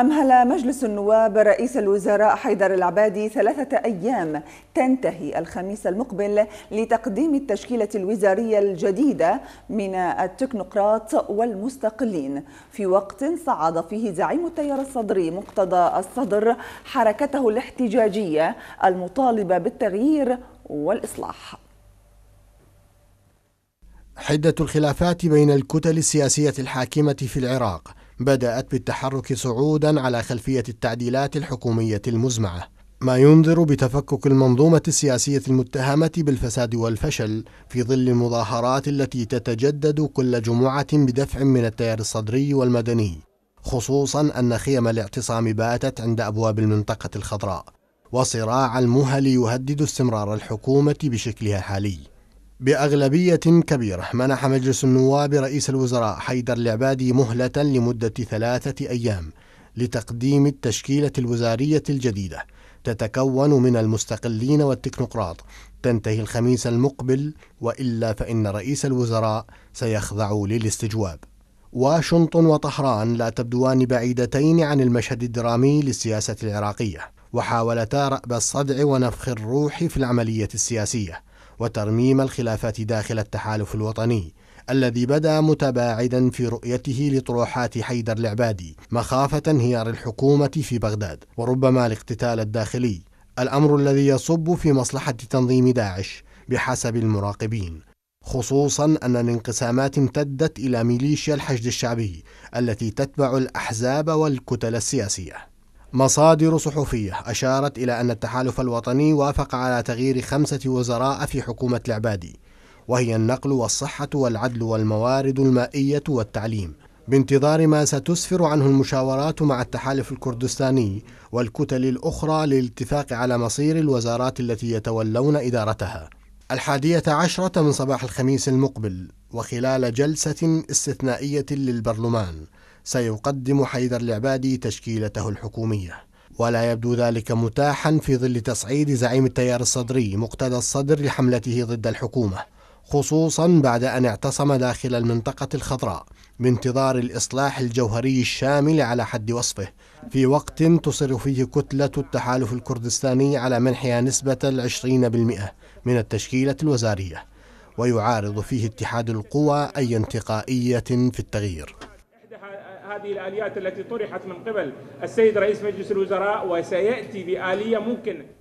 أمهل مجلس النواب رئيس الوزراء حيدر العبادي ثلاثة أيام تنتهي الخميس المقبل لتقديم التشكيلة الوزارية الجديدة من التكنوقراط والمستقلين في وقت صعد فيه زعيم التيار الصدري مقتضى الصدر حركته الاحتجاجية المطالبة بالتغيير والإصلاح حدة الخلافات بين الكتل السياسية الحاكمة في العراق بدأت بالتحرك صعودا على خلفية التعديلات الحكومية المزمعة ما ينذر بتفكك المنظومة السياسية المتهمة بالفساد والفشل في ظل المظاهرات التي تتجدد كل جمعة بدفع من التيار الصدري والمدني خصوصا أن خيم الاعتصام باتت عند أبواب المنطقة الخضراء وصراع المهل يهدد استمرار الحكومة بشكلها الحالي بأغلبية كبيرة منح مجلس النواب رئيس الوزراء حيدر العبادي مهلة لمدة ثلاثة أيام لتقديم التشكيلة الوزارية الجديدة تتكون من المستقلين والتكنوقراط تنتهي الخميس المقبل وإلا فإن رئيس الوزراء سيخضع للاستجواب واشنطن وطهران لا تبدوان بعيدتين عن المشهد الدرامي للسياسة العراقية وحاولتا رأب الصدع ونفخ الروح في العملية السياسية وترميم الخلافات داخل التحالف الوطني الذي بدا متباعدا في رؤيته لطروحات حيدر العبادي مخافه انهيار الحكومه في بغداد وربما الاقتتال الداخلي الامر الذي يصب في مصلحه تنظيم داعش بحسب المراقبين خصوصا ان الانقسامات امتدت الى ميليشيا الحشد الشعبي التي تتبع الاحزاب والكتل السياسيه مصادر صحفية أشارت إلى أن التحالف الوطني وافق على تغيير خمسة وزراء في حكومة العبادي وهي النقل والصحة والعدل والموارد المائية والتعليم بانتظار ما ستسفر عنه المشاورات مع التحالف الكردستاني والكتل الأخرى للاتفاق على مصير الوزارات التي يتولون إدارتها الحادية عشرة من صباح الخميس المقبل وخلال جلسة استثنائية للبرلمان سيقدم حيدر العبادي تشكيلته الحكومية ولا يبدو ذلك متاحا في ظل تصعيد زعيم التيار الصدري مقتدى الصدر لحملته ضد الحكومة خصوصا بعد أن اعتصم داخل المنطقة الخضراء بانتظار الإصلاح الجوهري الشامل على حد وصفه في وقت تصر فيه كتلة التحالف الكردستاني على منحها نسبة العشرين بالمئة من التشكيلة الوزارية ويعارض فيه اتحاد القوى أي انتقائية في التغيير هذه الآليات التي طرحت من قبل السيد رئيس مجلس الوزراء وسيأتي بآلية ممكن